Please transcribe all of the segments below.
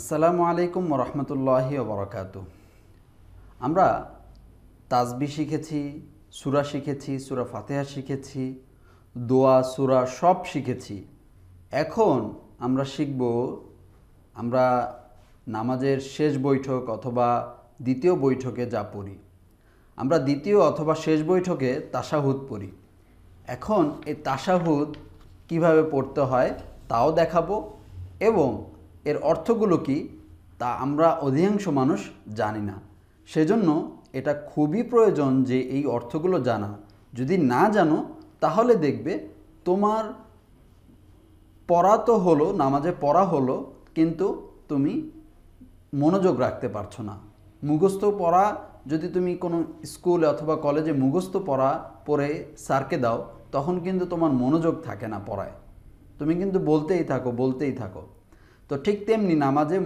আসসালামু আলাইকুম রহমতুল্লাহি বরকাত আমরা তাজবি শিখেছি সুরা শিখেছি সুরা ফাতেহা শিখেছি দোয়া সুরা সব শিখেছি এখন আমরা শিখব আমরা নামাজের শেষ বৈঠক অথবা দ্বিতীয় বৈঠকে যা পড়ি আমরা দ্বিতীয় অথবা শেষ বৈঠকে তাসাহুদ পড়ি এখন এই তাসাহুদ কিভাবে পড়তে হয় তাও দেখাবো এবং এর অর্থগুলো কি তা আমরা অধিকাংশ মানুষ জানি না সেজন্য এটা খুবই প্রয়োজন যে এই অর্থগুলো জানা যদি না জানো তাহলে দেখবে তোমার পড়া তো হলো নামাজে পড়া হলো কিন্তু তুমি মনোযোগ রাখতে পারছো না মুখস্থ পড়া যদি তুমি কোনো স্কুলে অথবা কলেজে মুখস্থ পড়া পড়ে স্যারকে দাও তখন কিন্তু তোমার মনোযোগ থাকে না পড়ায় তুমি কিন্তু বলতেই থাকো বলতেই থাকো তো ঠিক তেমনি নামাজে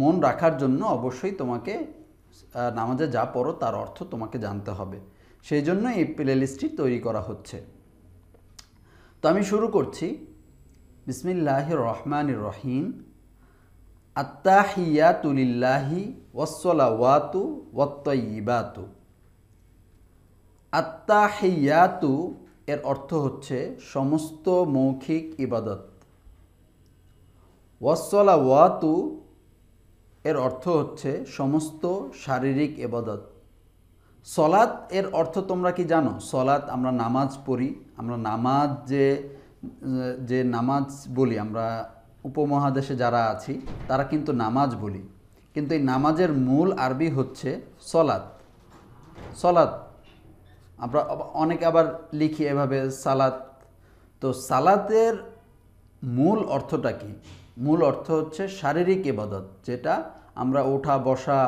মন রাখার জন্য অবশ্যই তোমাকে নামাজে যা পড়ো তার অর্থ তোমাকে জানতে হবে সেই জন্য এই প্লে লিস্টটি তৈরি করা হচ্ছে তো আমি শুরু করছি বিসমিল্লাহ রহমান রহিম আত্মাহিয়াতুলিল্লাহি ওয়াসলাওয়াতু ওয়াত্তয়িবাতু আত্মাহিয়াতু এর অর্থ হচ্ছে সমস্ত মৌখিক ইবাদত ওয়াসলাওয়াতু এর অর্থ হচ্ছে সমস্ত শারীরিক এবাদত সলাৎ এর অর্থ তোমরা কি জানো সলাৎ আমরা নামাজ পড়ি আমরা নামাজ যে যে নামাজ বলি আমরা উপমহাদেশে যারা আছি তারা কিন্তু নামাজ বলি কিন্তু এই নামাজের মূল আরবি হচ্ছে সলাত সলাত আমরা অনেকে আবার লিখি এভাবে সালাত তো সালাতের মূল অর্থটা কি মূল অর্থ হচ্ছে শারীরিক এবাদত যেটা আমরা ওঠা বসা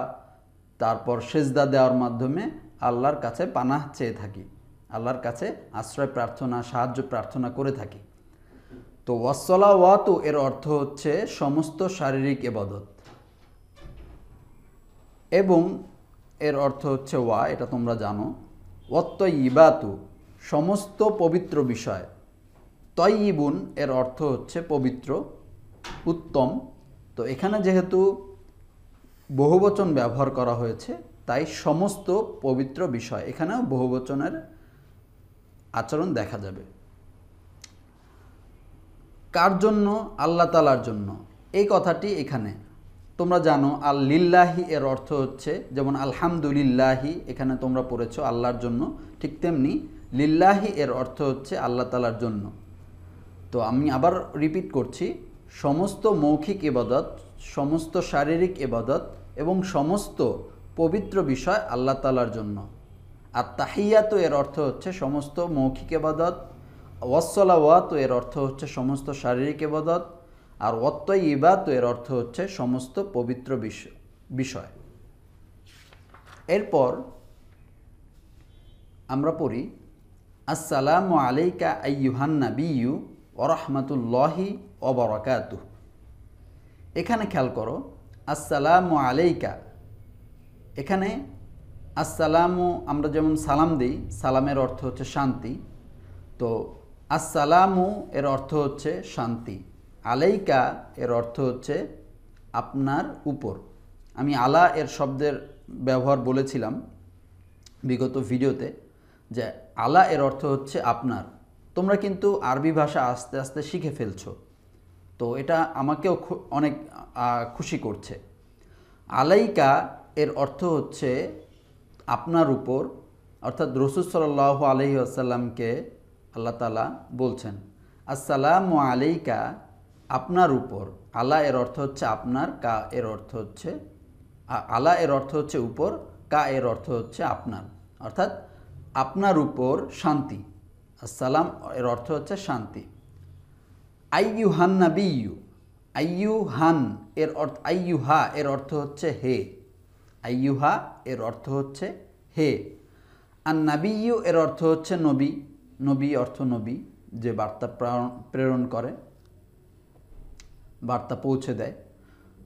তারপর সেজদা দেওয়ার মাধ্যমে আল্লাহর কাছে পানাহ চেয়ে থাকি আল্লাহর কাছে আশ্রয় প্রার্থনা সাহায্য প্রার্থনা করে থাকি তো ওয়াসলা ওয়াতু এর অর্থ হচ্ছে সমস্ত শারীরিক এবাদত এবং এর অর্থ হচ্ছে ওয়া এটা তোমরা জানো ওয়ত্ত ইবাতু সমস্ত পবিত্র বিষয় তয়ইবুন এর অর্থ হচ্ছে পবিত্র উত্তম তো এখানে যেহেতু বহুবচন ব্যবহার করা হয়েছে তাই সমস্ত পবিত্র বিষয় এখানেও বহুবচনের আচরণ দেখা যাবে কার জন্য আল্লাহ তালার জন্য এই কথাটি এখানে তোমরা জানো আল লিল্লাহি এর অর্থ হচ্ছে যেমন আলহামদুলিল্লাহি এখানে তোমরা পড়েছ আল্লাহর জন্য ঠিক তেমনি লিল্লাহি এর অর্থ হচ্ছে আল্লাহ তালার জন্য তো আমি আবার রিপিট করছি সমস্ত মৌখিক এবাদত সমস্ত শারীরিক এবাদত এবং সমস্ত পবিত্র বিষয় আল্লাহ তালার জন্য আর তাহিয়াত এর অর্থ হচ্ছে সমস্ত মৌখিক এবাদত ওয়াসলাওয়াতো এর অর্থ হচ্ছে সমস্ত শারীরিক এবাদত আর ওয়াত্তইবাত এর অর্থ হচ্ছে সমস্ত পবিত্র বিষয় এরপর আমরা পড়ি আসসালামু আলাইকা আইয়ুহান ও রহমাতুল্লাহি অবরাকাতু এখানে খেয়াল করো আসসালামু আলাইকা এখানে আসসালামু আমরা যেমন সালাম দিই সালামের অর্থ হচ্ছে শান্তি তো আসসালামু এর অর্থ হচ্ছে শান্তি আলাইকা এর অর্থ হচ্ছে আপনার উপর আমি আলা এর শব্দের ব্যবহার বলেছিলাম বিগত ভিডিওতে যে আলা এর অর্থ হচ্ছে আপনার তোমরা কিন্তু আরবি ভাষা আস্তে আস্তে শিখে ফেলছো তো এটা আমাকেও অনেক খুশি করছে আলাইকা এর অর্থ হচ্ছে আপনার উপর অর্থাৎ রসুল সাল্লাহ আলহি আসাল্লামকে আল্লাহ তালা বলছেন আসসালাম আলাইকা আপনার উপর আলা এর অর্থ হচ্ছে আপনার কা এর অর্থ হচ্ছে আলা এর অর্থ হচ্ছে উপর কা এর অর্থ হচ্ছে আপনার অর্থাৎ আপনার উপর শান্তি আসসালাম এর অর্থ হচ্ছে শান্তি আইয়ু হান নাবি ইউ ইউ হান এর অর্থ আইয়ু হা এর অর্থ হচ্ছে হে আইয়ু হা এর অর্থ হচ্ছে হে আর নাবি ইউ এর অর্থ হচ্ছে নবী নবী অর্থ নবী যে বার্তা প্রেরণ করে বার্তা পৌঁছে দেয়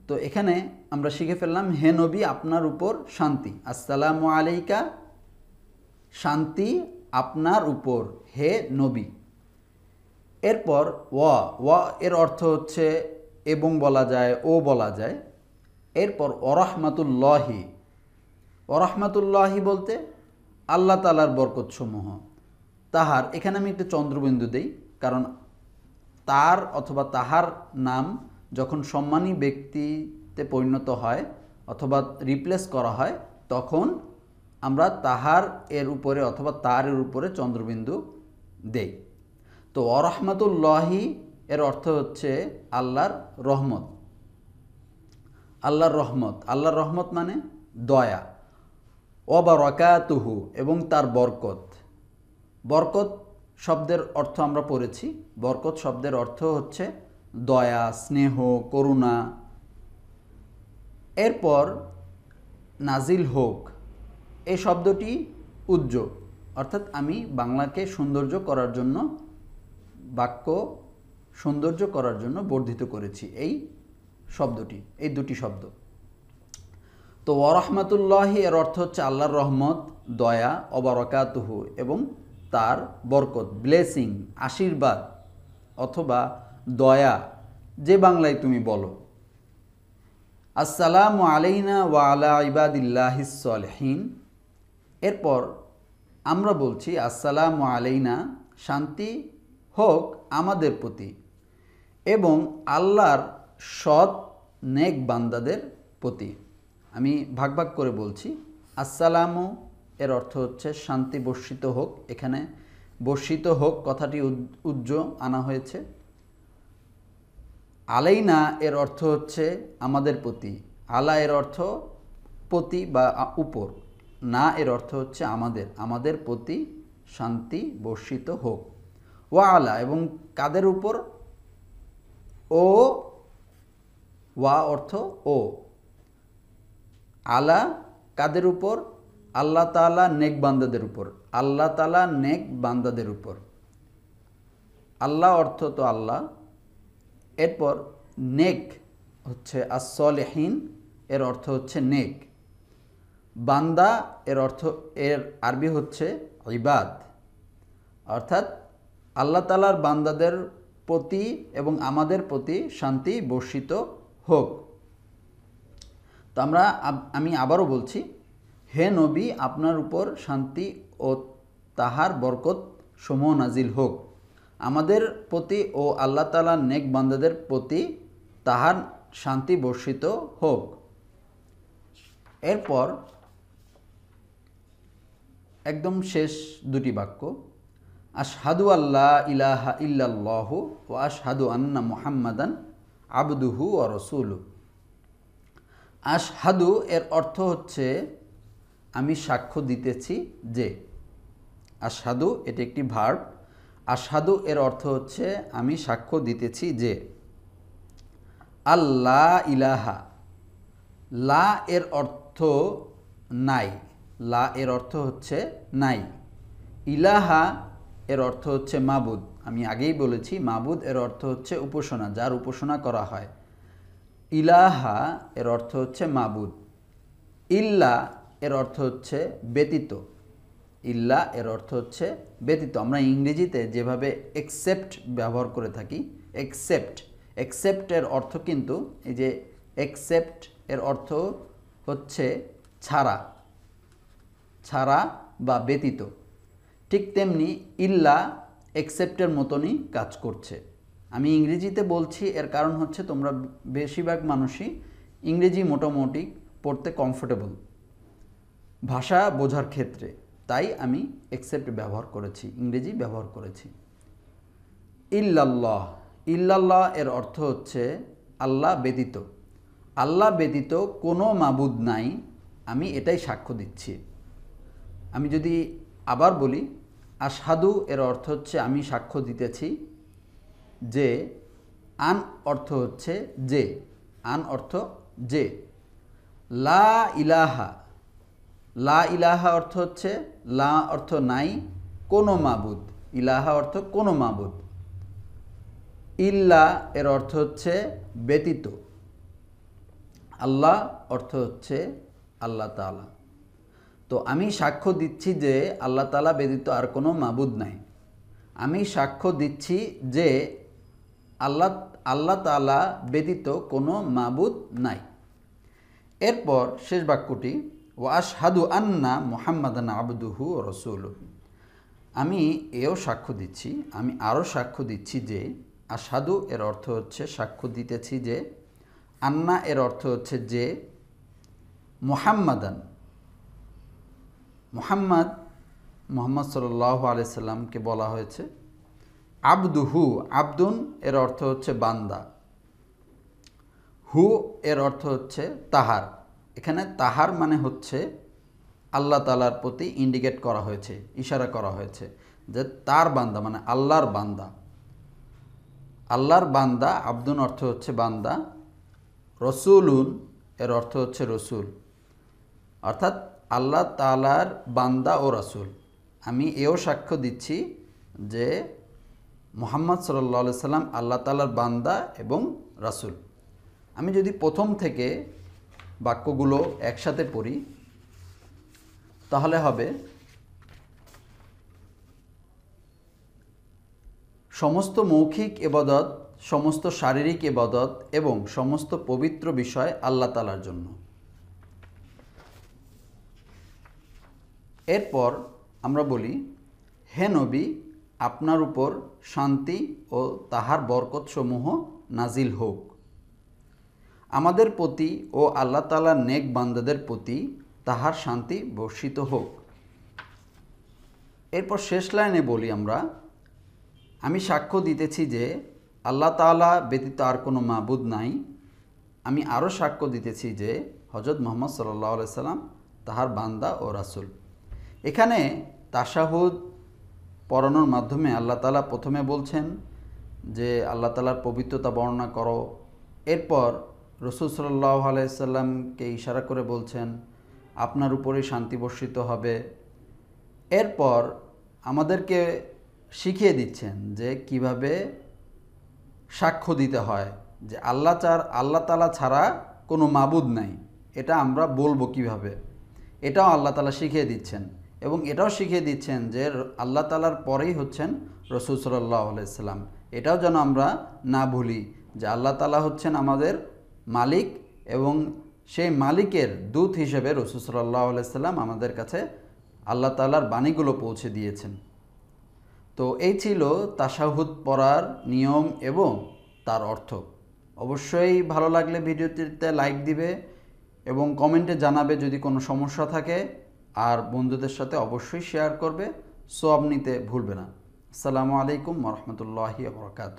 তো এখানে আমরা শিখে ফেললাম হে নবী আপনার উপর শান্তি আসসালামু আলাইকা শান্তি আপনার উপর হে নবী এরপর ওয়া ওয়া এর অর্থ হচ্ছে এবং বলা যায় ও বলা যায় এরপর অরহমাতুল্লাহি অরহমাতুল্লাহি বলতে আল্লাহ তালার বরকতসমূহ তাহার এখানে আমি একটা চন্দ্রবিন্দু দেই কারণ তার অথবা তাহার নাম যখন সম্মানী ব্যক্তিতে পরিণত হয় অথবা রিপ্লেস করা হয় তখন আমরা তাহার এর উপরে অথবা তার এর উপরে চন্দ্রবিন্দু দেই তো অরহমাতুল্লাহি এর অর্থ হচ্ছে আল্লাহর রহমত আল্লাহর রহমত আল্লাহর রহমত মানে দয়া অবারকাতুহু এবং তার বরকত বরকত শব্দের অর্থ আমরা পড়েছি বরকত শব্দের অর্থ হচ্ছে দয়া স্নেহ করুণা এরপর নাজিল হোক এই শব্দটি উজ্জ অর্থাৎ আমি বাংলাকে সৌন্দর্য করার জন্য বাক্য সৌন্দর্য করার জন্য বর্ধিত করেছি এই শব্দটি এই দুটি শব্দ তো ওয়ারহমাতুল্লাহি এর অর্থ হচ্ছে আল্লাহর রহমত দয়া অবরকাতুহু এবং তার বরকত ব্লেসিং আশীর্বাদ অথবা দয়া যে বাংলায় তুমি বলো আসসালামু আলাইনা ওয়া আলা ইবাদিল্লাহিসলহীন এরপর আমরা বলছি আসসালামু আলাইনা শান্তি হোক আমাদের প্রতি এবং আল্লাহর সৎ নেক বান্দাদের প্রতি আমি ভাগ ভাগ করে বলছি আসসালামু এর অর্থ হচ্ছে শান্তি বর্ষিত হোক এখানে বর্ষিত হোক কথাটি উজ্জ আনা হয়েছে আলাইনা এর অর্থ হচ্ছে আমাদের প্রতি আলা এর অর্থ প্রতি বা উপর না এর অর্থ হচ্ছে আমাদের আমাদের প্রতি শান্তি বর্ষিত হোক ও আলা এবং কাদের উপর ও ওয়া অর্থ ও আলা কাদের উপর আল্লাহ তালা নেক বান্দাদের উপর আল্লাহ তালা নেক বান্দাদের উপর আল্লাহ অর্থ তো আল্লাহ এরপর নেক হচ্ছে আসলেহীন এর অর্থ হচ্ছে নেক বান্দা এর অর্থ এর আরবি হচ্ছে ইবাদ অর্থাৎ আল্লাহ তালার বান্দাদের প্রতি এবং আমাদের প্রতি শান্তি বর্ষিত হোক তো আমরা আমি আবারও বলছি হে নবী আপনার উপর শান্তি ও তাহার বরকত সমূহ নাজিল হোক আমাদের প্রতি ও আল্লাহ তালা নেক বান্দাদের প্রতি তাহার শান্তি বর্ষিত হোক এরপর একদম শেষ দুটি বাক্য আশহাদু আল্লাহ ইলাহা ইল্লাল্লাহ ও আশহাদু আন্না মুহাম্মাদান আবদুহু ও রসুলু আশহাদু এর অর্থ হচ্ছে আমি সাক্ষ্য দিতেছি যে আসাদু এটি একটি ভার্ব আসাদু এর অর্থ হচ্ছে আমি সাক্ষ্য দিতেছি যে আল্লাহ ইলাহা লা এর অর্থ নাই লা এর অর্থ হচ্ছে নাই ইলাহা এর অর্থ হচ্ছে মাবুদ আমি আগেই বলেছি মাবুদ এর অর্থ হচ্ছে উপাসনা যার উপাসনা করা হয় ইলাহা এর অর্থ হচ্ছে মাবুদ ইল্লা এর অর্থ হচ্ছে ব্যতীত ইল্লা এর অর্থ হচ্ছে ব্যতীত আমরা ইংরেজিতে যেভাবে এক্সেপ্ট ব্যবহার করে থাকি এক্সেপ্ট এক্সেপ্টের অর্থ কিন্তু এই যে এক্সেপ্ট এর অর্থ হচ্ছে ছাড়া ছাড়া বা ব্যতীত ঠিক তেমনি ইল্লা এক্সেপ্টের মতনই কাজ করছে আমি ইংরেজিতে বলছি এর কারণ হচ্ছে তোমরা বেশিরভাগ মানুষই ইংরেজি মোটামুটি পড়তে কমফোর্টেবল ভাষা বোঝার ক্ষেত্রে তাই আমি এক্সেপ্ট ব্যবহার করেছি ইংরেজি ব্যবহার করেছি ইল্লাল্লাহ ইল্লাল্লাহ এর অর্থ হচ্ছে আল্লাহ ব্যতীত আল্লাহ ব্যতীত কোনো মাবুদ নাই আমি এটাই সাক্ষ্য দিচ্ছি আমি যদি আবার বলি সাধু এর অর্থ হচ্ছে আমি সাক্ষ্য দিতেছি যে আন অর্থ হচ্ছে যে আন অর্থ যে লা ইলাহা লা ইলাহা অর্থ হচ্ছে লা অর্থ নাই কোনো মাবুদ ইলাহা অর্থ কোনো মাবুদ ইল্লা এর অর্থ হচ্ছে ব্যতীত আল্লাহ অর্থ হচ্ছে আল্লাহ তালা তো আমি সাক্ষ্য দিচ্ছি যে আল্লাহ তালা ব্যতীত আর কোনো মাবুদ নাই আমি সাক্ষ্য দিচ্ছি যে আল্লাহ আল্লাহ তালা ব্যতীত কোনো মাবুদ নাই এরপর শেষ বাক্যটি ও আশহাদু আন্না মোহাম্মদান আবদুহু রসুল আমি এও সাক্ষ্য দিচ্ছি আমি আরও সাক্ষ্য দিচ্ছি যে আশাদু এর অর্থ হচ্ছে সাক্ষ্য দিতেছি যে আন্না এর অর্থ হচ্ছে যে মোহাম্মাদান মোহাম্মদ মোহাম্মদ আলি আলাইসাল্লামকে বলা হয়েছে আব্দুহু আবদুন এর অর্থ হচ্ছে বান্দা হু এর অর্থ হচ্ছে তাহার এখানে তাহার মানে হচ্ছে আল্লাহ তালার প্রতি ইন্ডিকেট করা হয়েছে ইশারা করা হয়েছে যে তার বান্দা মানে আল্লাহর বান্দা আল্লাহর বান্দা আব্দুন অর্থ হচ্ছে বান্দা রসুলুন এর অর্থ হচ্ছে রসুল অর্থাৎ আল্লাহ তালার বান্দা ও রসুল আমি এও সাক্ষ্য দিচ্ছি যে মোহাম্মদ সাল্লা সাল্লাম আল্লাহ তালার বান্দা এবং রাসুল আমি যদি প্রথম থেকে বাক্যগুলো একসাথে পড়ি তাহলে হবে সমস্ত মৌখিক এবাদত সমস্ত শারীরিক এবাদত এবং সমস্ত পবিত্র বিষয় আল্লাহ তালার জন্য এরপর আমরা বলি হে নবী আপনার উপর শান্তি ও তাহার বরকতসমূহ নাজিল হোক আমাদের প্রতি ও আল্লাহ তালার নেক বান্দাদের প্রতি তাহার শান্তি বর্ষিত হোক এরপর শেষ লাইনে বলি আমরা আমি সাক্ষ্য দিতেছি যে আল্লাহ তালা ব্যতীত আর কোনো মাবুদ নাই আমি আরও সাক্ষ্য দিতেছি যে হজরত মোহাম্মদ সাল্লাহ সাল্লাম তাহার বান্দা ও রাসুল এখানে তাসাহুদ পড়ানোর মাধ্যমে আল্লাহ তালা প্রথমে বলছেন যে আল্লাহ তালার পবিত্রতা বর্ণনা করো এরপর রসুল সাল্লাহ আলাইসাল্লামকে ইশারা করে বলছেন আপনার উপরেই শান্তি বর্ষিত হবে এরপর আমাদেরকে শিখিয়ে দিচ্ছেন যে কিভাবে সাক্ষ্য দিতে হয় যে আল্লাহ চার আল্লাহ তালা ছাড়া কোনো মাবুদ নাই এটা আমরা বলবো কিভাবে এটাও আল্লাহ তালা শিখিয়ে দিচ্ছেন এবং এটাও শিখিয়ে দিচ্ছেন যে আল্লাহ তালার পরেই হচ্ছেন রসুল সাল্লাহ আলাইসাল্লাম এটাও যেন আমরা না ভুলি যে আল্লাহ তালা হচ্ছেন আমাদের মালিক এবং সেই মালিকের দূত হিসেবে রসুসল্লাহ আলাইসাল্লাম আমাদের কাছে আল্লাহ তালার বাণীগুলো পৌঁছে দিয়েছেন তো এই ছিল তাসাহুদ পড়ার নিয়ম এবং তার অর্থ অবশ্যই ভালো লাগলে ভিডিওটিতে লাইক দিবে এবং কমেন্টে জানাবে যদি কোনো সমস্যা থাকে আর বন্ধুদের সাথে অবশ্যই শেয়ার করবে সব নিতে ভুলবে না আসসালামু আলাইকুম রহমতুল্লাহি বরকাত